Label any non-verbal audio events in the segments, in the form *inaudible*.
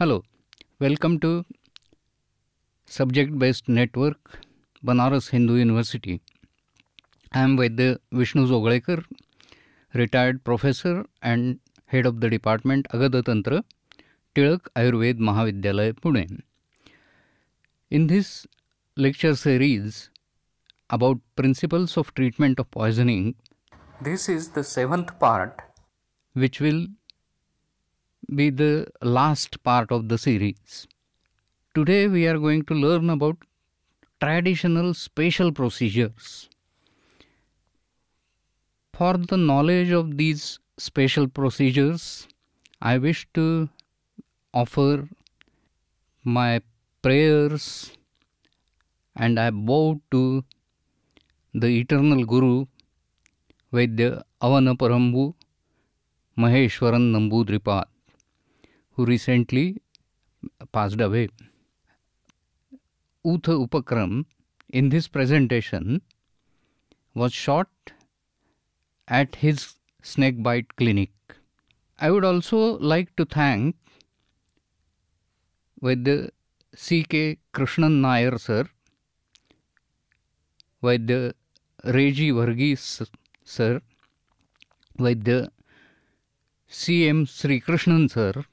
Hello, welcome to Subject Based Network, Banaras Hindu University. I am Vaidya Vishnu Zogalekar, retired professor and head of the department Agadatantra, Tilak Ayurved Mahavidyalaya Pune. In this lecture series about principles of treatment of poisoning, this is the seventh part which will be the last part of the series. Today we are going to learn about traditional special procedures. For the knowledge of these special procedures, I wish to offer my prayers and I bow to the eternal Guru Vaidya Avanaparambu Maheshwaran Nambudripad who recently passed away. Utha Upakram in this presentation was shot at his snake bite clinic. I would also like to thank Vaidya C.K. Krishnan Nair sir, Vaidya Reji Varghese sir, Vaidya C.M. Sri Krishnan sir,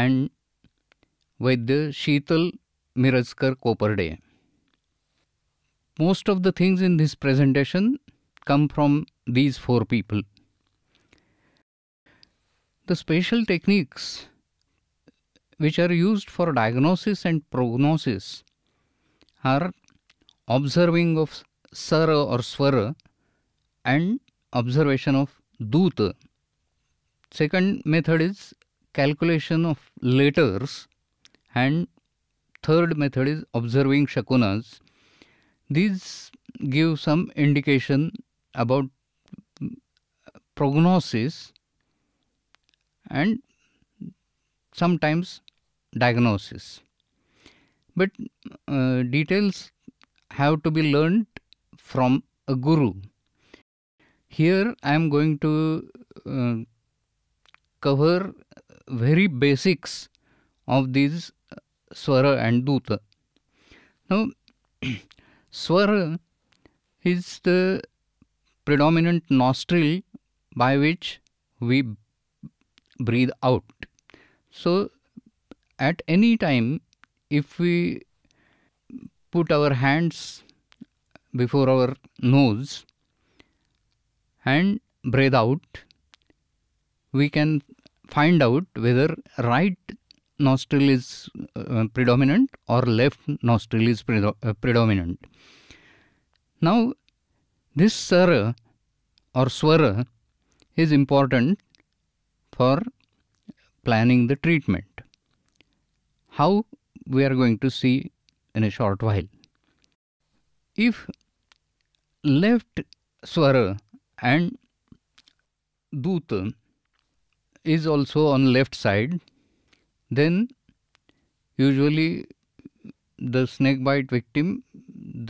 and Vaidya Sheetal Miraskar Koparde. Most of the things in this presentation come from these four people. The special techniques which are used for diagnosis and prognosis are observing of sara or swara and observation of duta. Second method is calculation of letters and third method is observing shakunas. These give some indication about prognosis and sometimes diagnosis. But uh, details have to be learned from a guru. Here I am going to uh, cover very basics of these uh, swara and duta. Now, *clears throat* swara is the predominant nostril by which we breathe out. So, at any time, if we put our hands before our nose and breathe out, we can find out whether right nostril is uh, predominant or left nostril is predo- uh, predominant. Now, this sara or swara is important for planning the treatment. How we are going to see in a short while. If left swara and duta is also on left side then usually the snake bite victim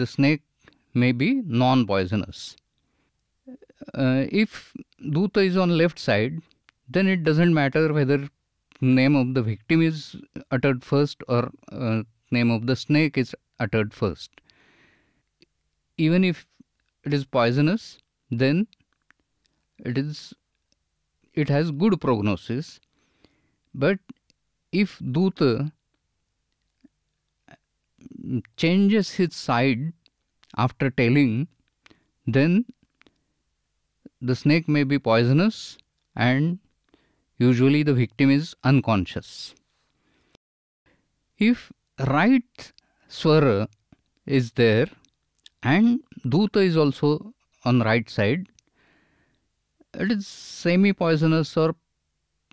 the snake may be non poisonous uh, if duta is on left side then it doesn't matter whether name of the victim is uttered first or uh, name of the snake is uttered first even if it is poisonous then it is it has good prognosis. But if Duta uh, changes his side after telling, then the snake may be poisonous and usually the victim is unconscious. If right swara is there and Duta is also on right side, it is semi poisonous or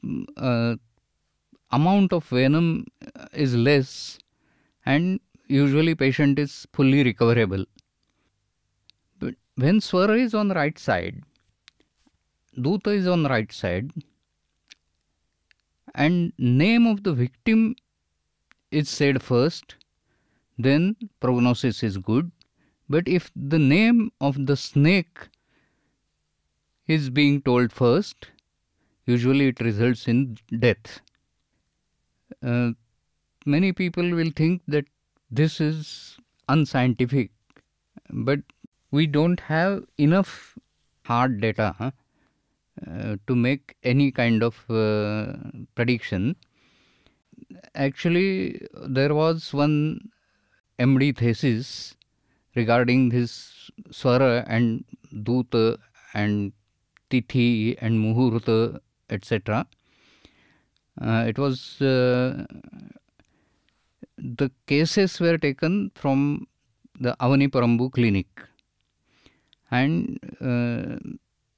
mm, uh, amount of venom is less and usually patient is fully recoverable but when swara is on right side duta is on right side and name of the victim is said first then prognosis is good but if the name of the snake is being told first. Usually it results in death. Uh, many people will think that this is unscientific, but we don't have enough hard data huh, uh, to make any kind of uh, prediction. Actually, there was one MD thesis regarding this Swara and Duta and Tithi and Muhurta, etc. Uh, it was uh, the cases were taken from the Avani Parambu clinic and uh,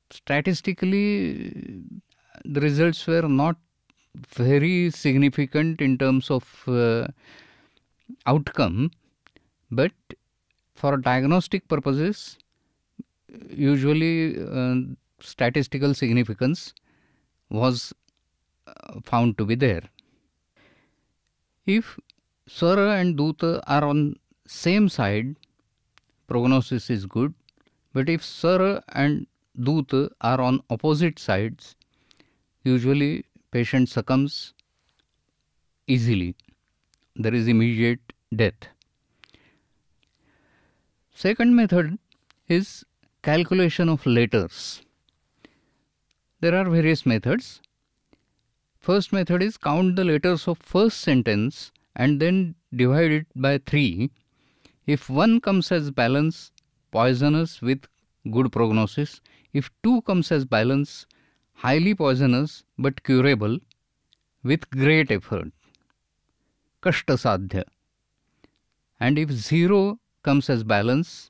statistically the results were not very significant in terms of uh, outcome but for diagnostic purposes usually uh, statistical significance was uh, found to be there. If Swara and Duta are on same side, prognosis is good. But if Swara and Duta are on opposite sides, usually patient succumbs easily. There is immediate death. Second method is calculation of letters. There are various methods. First method is count the letters of first sentence and then divide it by 3. If 1 comes as balance, poisonous with good prognosis. If 2 comes as balance, highly poisonous but curable with great effort. Kashtasadhya. And if 0 comes as balance,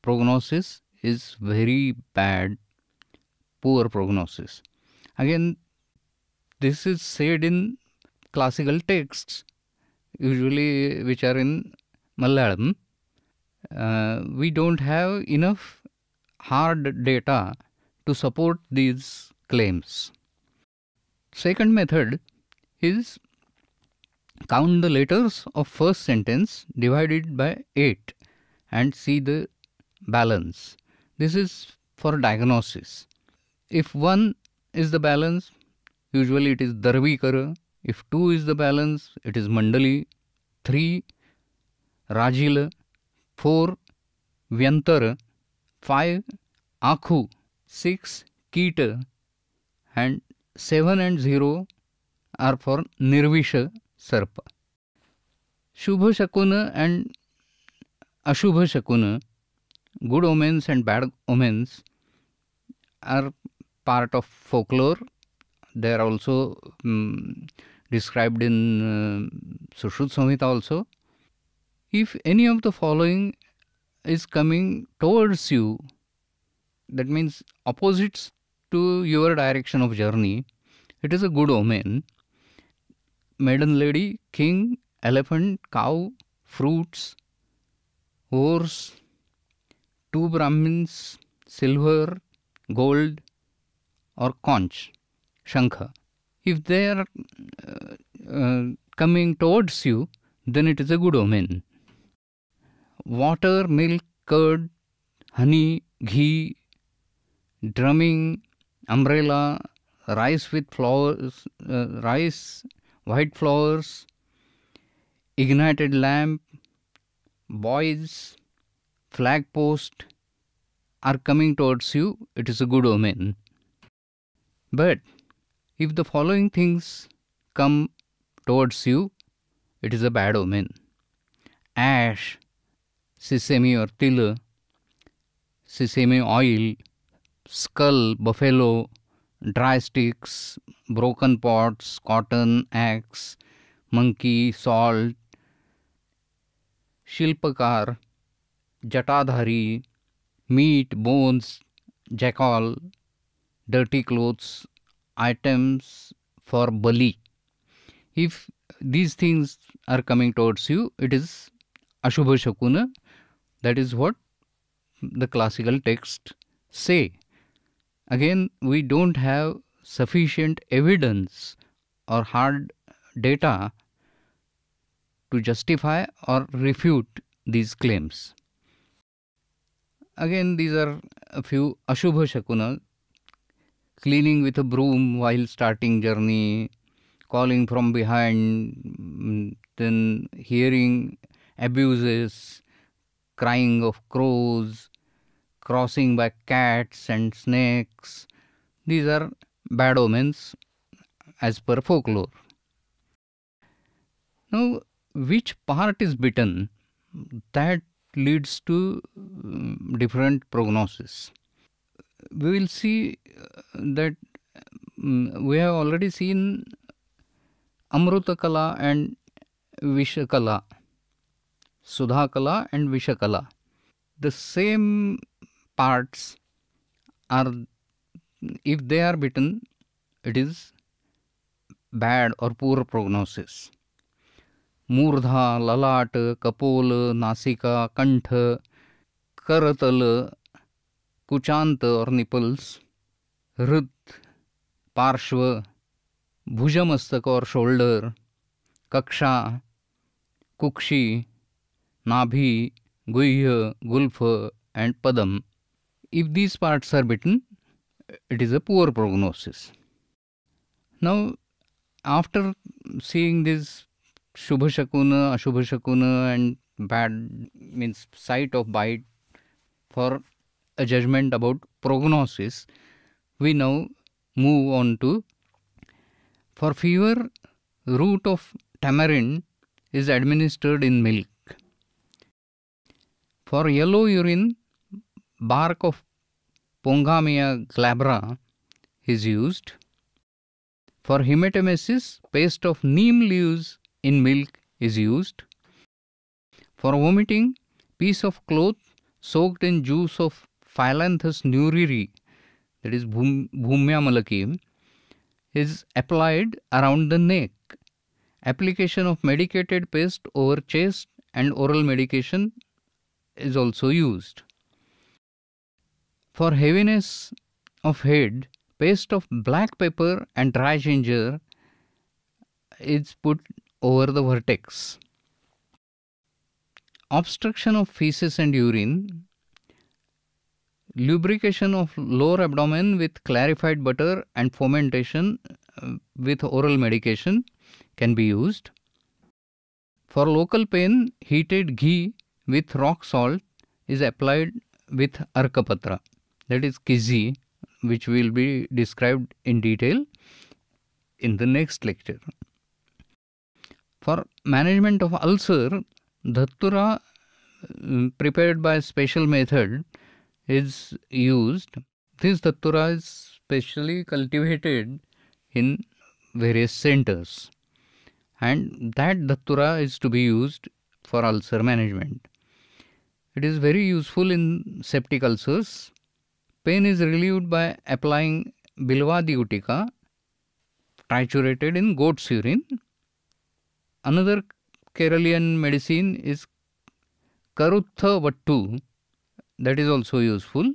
prognosis is very bad poor prognosis. Again, this is said in classical texts, usually which are in Malayalam. Uh, we don't have enough hard data to support these claims. Second method is count the letters of first sentence divided by 8 and see the balance. This is for diagnosis if 1 is the balance usually it is darvikara if 2 is the balance it is mandali 3 rajila 4 vyantara 5 akhu 6 kita and 7 and 0 are for nirvisha sarpa shubha shakuna and ashubha shakuna good omens and bad omens are part of folklore they are also um, described in uh, Samhita also. If any of the following is coming towards you, that means opposites to your direction of journey, it is a good omen. Maiden lady, king, elephant, cow, fruits, horse, two Brahmins, silver, gold, or conch, shankha. If they are uh, uh, coming towards you, then it is a good omen. Water, milk, curd, honey, ghee, drumming, umbrella, rice with flowers, uh, rice, white flowers, ignited lamp, boys, flag post are coming towards you. It is a good omen. But if the following things come towards you, it is a bad omen. Ash, sesame or tila, sesame oil, skull, buffalo, dry sticks, broken pots, cotton, axe, monkey, salt, shilpakar, jatadhari, meat, bones, jackal, dirty clothes, items for Bali. If these things are coming towards you, it is Ashubha Shakuna. That is what the classical text say. Again, we don't have sufficient evidence or hard data to justify or refute these claims. Again, these are a few Ashubha Shakuna cleaning with a broom while starting journey, calling from behind, then hearing abuses, crying of crows, crossing by cats and snakes. These are bad omens as per folklore. Now, which part is bitten? That leads to um, different prognosis we will see uh, that mm, we have already seen Amruta Kala and Vishakala, Sudhakala and Vishakala. The same parts are, if they are bitten, it is bad or poor prognosis. मूर्धा Lalat, कपोल Nasika, कंठ Karatala, कुचांत और nipples हृद पार्श्व भुजमस्तक और shoulder कक्षा कुक्षी नाभि गुह्य गुल्फ एंड पदम if these parts are bitten it is a poor prognosis now after seeing this शुभ शकुन अशुभ शकुन and bad means site of bite for a judgment about prognosis, we now move on to for fever, root of tamarind is administered in milk. For yellow urine, bark of Pongamia glabra is used. For hematemesis, paste of neem leaves in milk is used. For vomiting, piece of cloth soaked in juice of Philanthus neuriri, that is Bhumya malaki, is applied around the neck. Application of medicated paste over chest and oral medication is also used. For heaviness of head, paste of black pepper and dry ginger is put over the vertex. Obstruction of feces and urine Lubrication of lower abdomen with clarified butter and fomentation uh, with oral medication can be used. For local pain, heated ghee with rock salt is applied with arkapatra, that is kizi, which will be described in detail in the next lecture. For management of ulcer, dhattura uh, prepared by special method is used. This datura is specially cultivated in various centers, and that datura is to be used for ulcer management. It is very useful in septic ulcers. Pain is relieved by applying bilva diutica triturated in goat's urine. Another Keralian medicine is Karutha Vattu, that is also useful.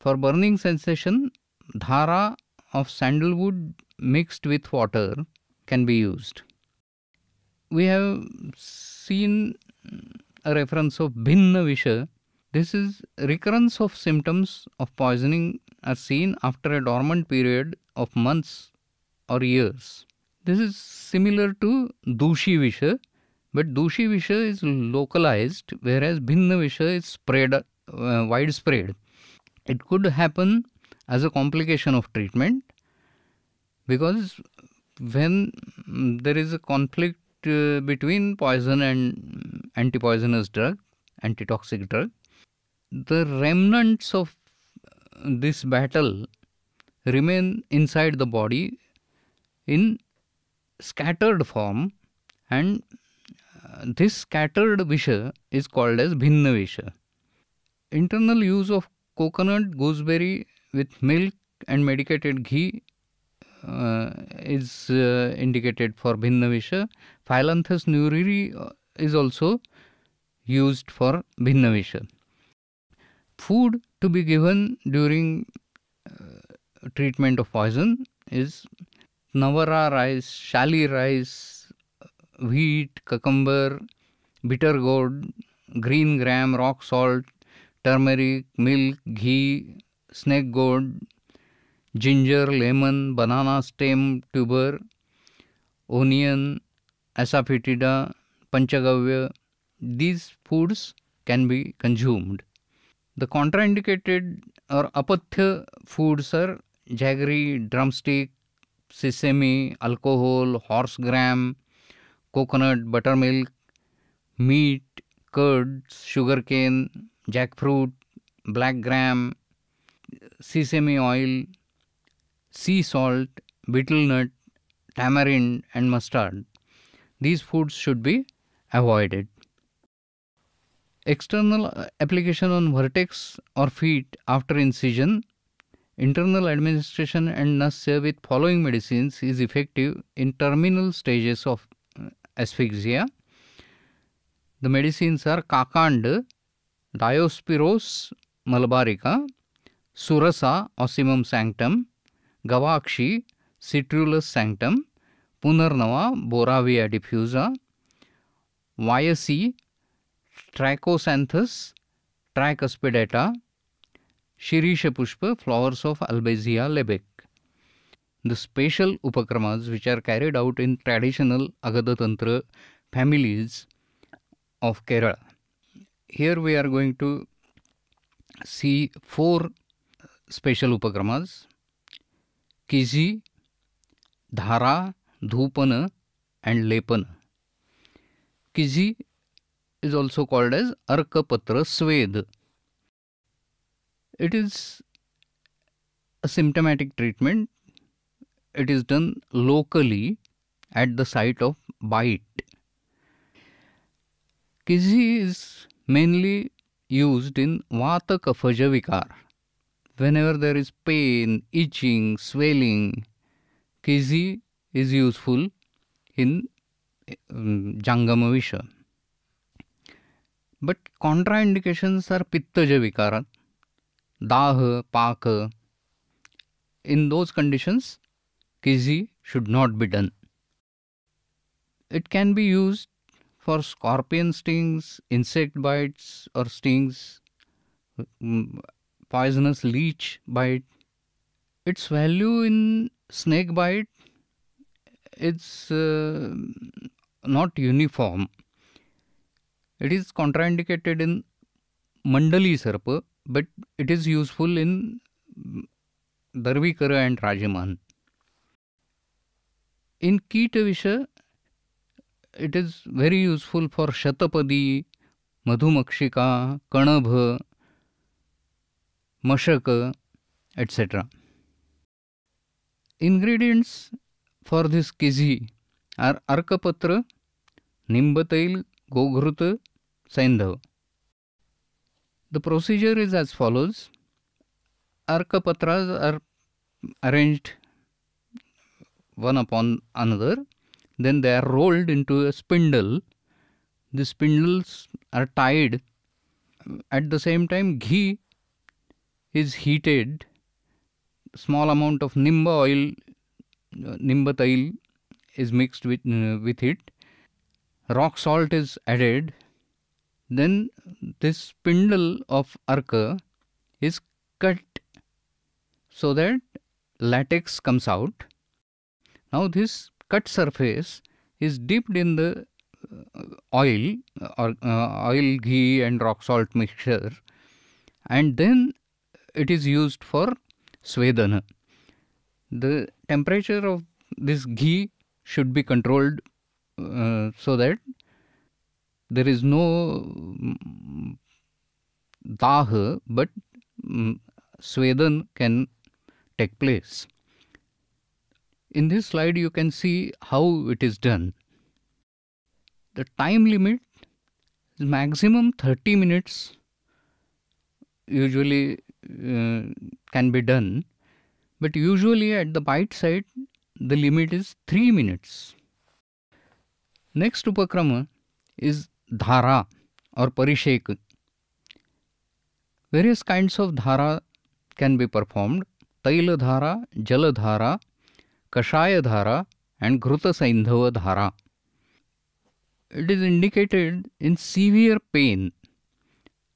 For burning sensation, dhara of sandalwood mixed with water can be used. We have seen a reference of Bhinna Visha. This is recurrence of symptoms of poisoning are seen after a dormant period of months or years. This is similar to Dushi Visha, but Dushi Visha is localized, whereas Bhinna Visha is spread uh, widespread, it could happen as a complication of treatment because when there is a conflict uh, between poison and anti-poisonous drug, antitoxic drug, the remnants of this battle remain inside the body in scattered form and uh, this scattered visha is called as bhinna visha internal use of coconut, gooseberry with milk and medicated ghee uh, is uh, indicated for Bhinnavisha. Phyllanthus neuriri uh, is also used for Bhinnavisha. Food to be given during uh, treatment of poison is Navara rice, Shali rice, uh, wheat, cucumber, bitter gourd, green gram, rock salt, turmeric milk ghee snake gourd ginger lemon banana stem tuber onion asafoetida panchagavya these foods can be consumed the contraindicated or apathya foods सर jaggery drumstick sesame alcohol horse gram coconut butter milk meat curds sugar cane jackfruit, black gram, sesame oil, sea salt, betel nut, tamarind, and mustard. These foods should be avoided. External uh, application on vertex or feet after incision. Internal administration and nausea with following medicines is effective in terminal stages of uh, asphyxia. The medicines are Kakand, Diospyros malabarica surasa Ocimum sanctum gavakshi Citrullus sanctum punarnava Boerhavia diffusa vayasi Trichosanthes tricuspidata shirisha pushpa flowers of Albizia lebbeck the special उपक्रमाज which are carried out in traditional agadatantra families of Kerala here we are going to see four special upagramas kiji Dhara, Dhupana and Lepana. kiji is also called as Arkapatra Sved. It is a symptomatic treatment. It is done locally at the site of bite. kiji is mainly used in Vata Kapha Vikar. Whenever there is pain, itching, swelling, Kizi is useful in um, Jangama Visha. But contraindications are Pittaja Vikara, Daha, Paka. In those conditions, Kizi should not be done. It can be used for scorpion stings, insect bites or stings, mm, poisonous leech bite. Its value in snake bite it's uh, not uniform. It is contraindicated in Mandali Sarpa, but it is useful in mm, Darvikara and Rajaman. In Kita Visha, it is very useful for Shatapadi, Madhumakshika, Kanabha, Mashaka, etc. Ingredients for this kizi are Arkapatra, Nimbatail, Goghrut, sanda. The procedure is as follows. Arkapatras are arranged one upon another then they are rolled into a spindle. The spindles are tied. At the same time, ghee is heated. Small amount of nimba oil, uh, nimba oil is mixed with, uh, with it. Rock salt is added. Then this spindle of arka is cut so that latex comes out. Now, this cut surface is dipped in the uh, oil uh, or uh, oil ghee and rock salt mixture and then it is used for swedana the temperature of this ghee should be controlled uh, so that there is no um, mm, daha but um, mm, swedan can take place in this slide, you can see how it is done. The time limit is maximum 30 minutes usually uh, can be done but usually at the bite side the limit is 3 minutes. Next upakrama is dhara or parishek. Various kinds of dhara can be performed. Taila dhara, jala dhara, Kashayadhara and Ghrutasaindhavadhara. It is indicated in severe pain,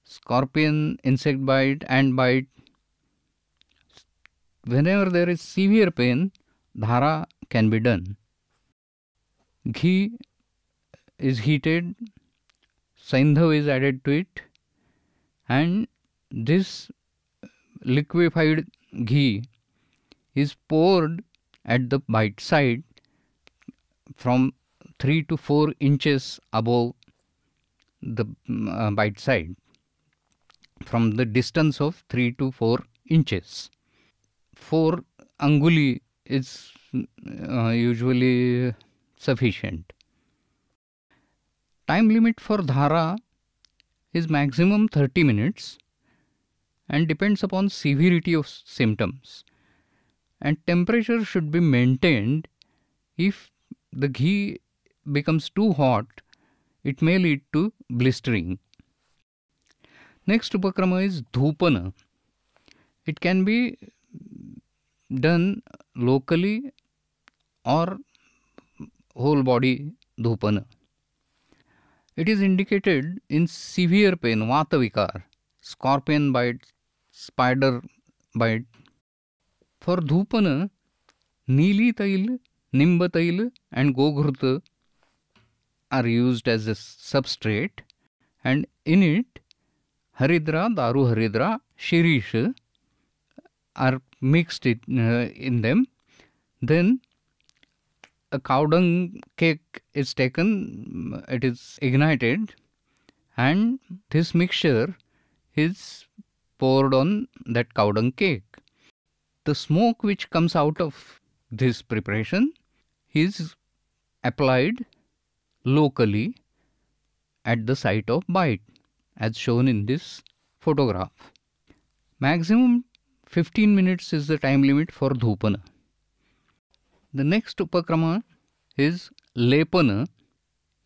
scorpion, insect bite, ant bite. Whenever there is severe pain, dhara can be done. Ghee is heated, saindhav is added to it, and this liquefied ghee is poured at the bite side from 3 to 4 inches above the uh, bite side from the distance of 3 to 4 inches. 4 anguli is uh, usually sufficient. Time limit for dhara is maximum 30 minutes and depends upon severity of symptoms and temperature should be maintained if the ghee becomes too hot it may lead to blistering next upakrama is dhupana it can be done locally or whole body dhupana it is indicated in severe pain, vata vikar, scorpion bite, spider bite, for Dhupana, nili Tail, Nimba Tail, and Goghrut are used as a substrate, and in it, Haridra, Daru Haridra, Shirish are mixed uh, in them. Then a cow dung cake is taken, it is ignited, and this mixture is poured on that cow dung cake the smoke which comes out of this preparation is applied locally at the site of bite as shown in this photograph. Maximum 15 minutes is the time limit for dhupana. The next upakrama is lepana.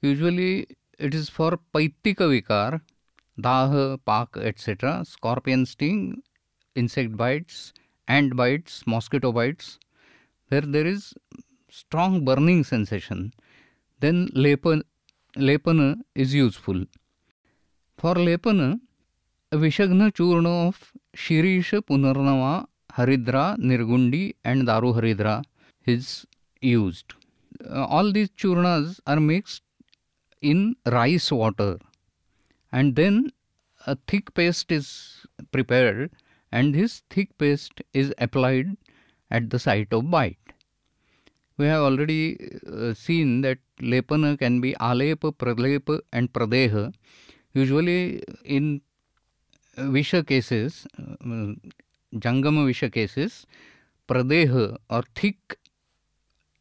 Usually it is for paitika vikar, daha, pak, etc., scorpion sting, insect bites, ant bites, mosquito bites, where there is strong burning sensation, then lepana, lepana is useful. For lepana, Vishagna churna of Shirisha Punarnava Haridra, Nirgundi, and Daru Haridra is used. Uh, all these churnas are mixed in rice water and then a thick paste is prepared and this thick paste is applied at the site of bite. We have already uh, seen that lepana can be alepa, pralepa and pradeha. Usually in uh, visha cases, uh, jangama visha cases, pradeha or thick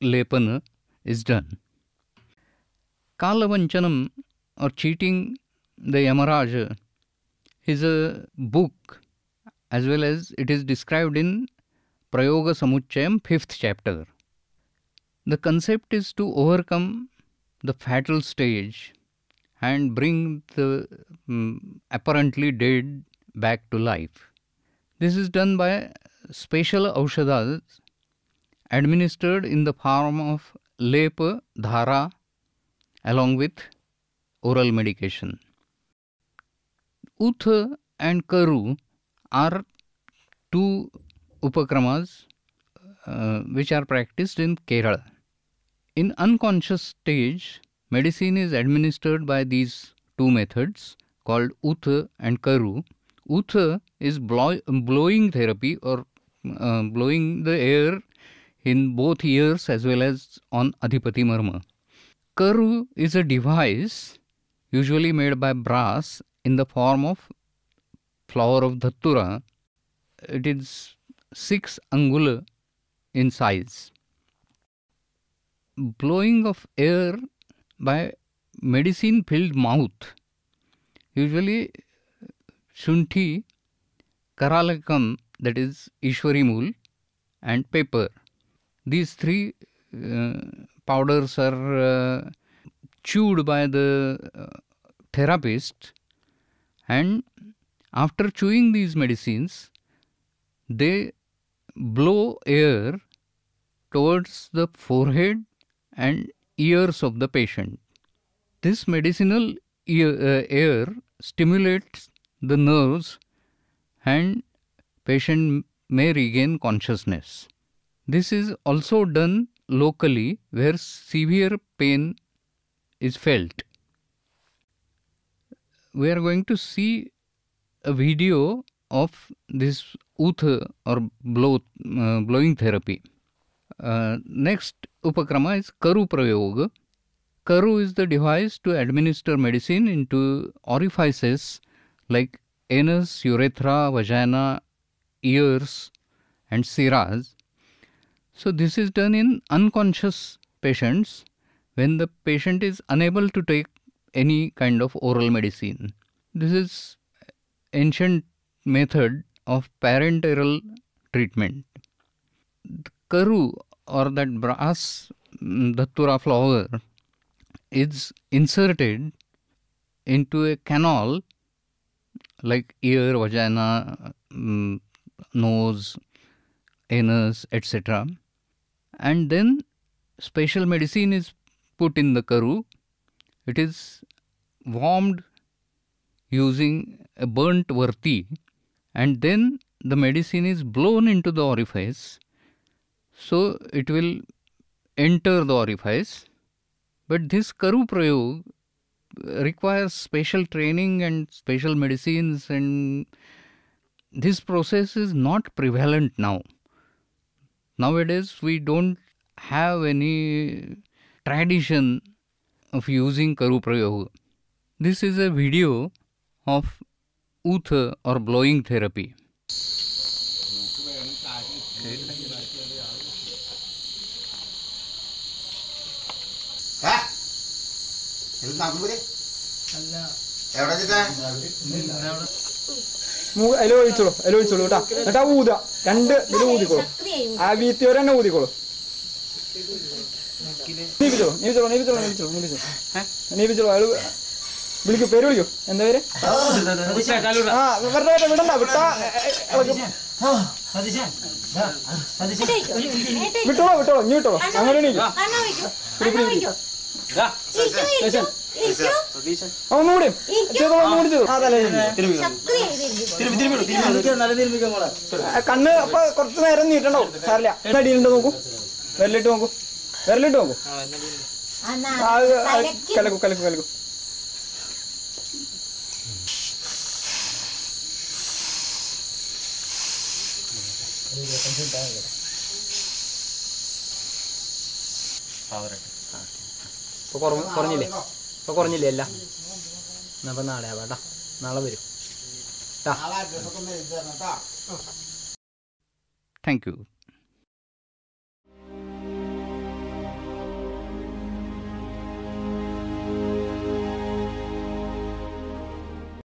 lepana is done. Kalavancanam or cheating the yamaraja is a book as well as it is described in Prayoga Samuchayam, 5th chapter. The concept is to overcome the fatal stage and bring the um, apparently dead back to life. This is done by special aushadhas administered in the form of lepa dhara along with oral medication. Utha and Karu are two upakramas uh, which are practiced in Kerala. In unconscious stage, medicine is administered by these two methods called Utha and Karu. Utha is blow- blowing therapy or uh, blowing the air in both ears as well as on Adhipati Marma. Karu is a device usually made by brass in the form of flower of dhatura, it is 6 angula in size. Blowing of air by medicine filled mouth, usually Shunti, Karalakam, that is Ishwari Mool, and paper. These three uh, powders are uh, chewed by the uh, therapist and after chewing these medicines, they blow air towards the forehead and ears of the patient. This medicinal uh, air stimulates the nerves and patient may regain consciousness. This is also done locally where severe pain is felt. We are going to see a video of this uth or blow, uh, blowing therapy. Uh, next upakrama is karu prayoga. Karu is the device to administer medicine into orifices like anus, urethra, vagina, ears, and siras. So, this is done in unconscious patients when the patient is unable to take any kind of oral medicine. This is ancient method of parenteral treatment. The karu or that brass mm, datura flower is inserted into a canal like ear, vagina, mm, nose, anus, etc. And then special medicine is put in the karu. It is warmed using a burnt varti and then the medicine is blown into the orifice so it will enter the orifice but this karu prayog requires special training and special medicines and this process is not prevalent now nowadays we don't have any tradition of using karu prayog this is a video of oothu or blowing therapy അതിൽ രണ്ട് ഊതിക്കോളൂ ആ വിളിക്കൂ പേര് വിളിക്കൂ എന്താ പേര് ആ വിടണ്ട വിട്ടാ വിട്ടോളൂ വിട്ടോളൂ ഇനി വിട്ടോ അങ്ങനെ കണ്ണ് അപ്പൊ കൊറച്ചു നേരം നീട്ടണ്ടോ സാറില്ല അടിയിലുണ്ടോ നോക്കൂ വിരലിട്ട് നോക്കൂ വിരലിട്ട് നോക്കൂ കലക്കൂ കലക്കൂ കലക്കൂ ഇരുപത്തഞ്ച് ഉണ്ടാവില്ല ഇപ്പോൾ കുറഞ്ഞില്ലേ ഇപ്പോൾ കുറഞ്ഞില്ലേ അല്ല നാളെ ആവാട്ടാ നാളെ വരും താങ്ക് യു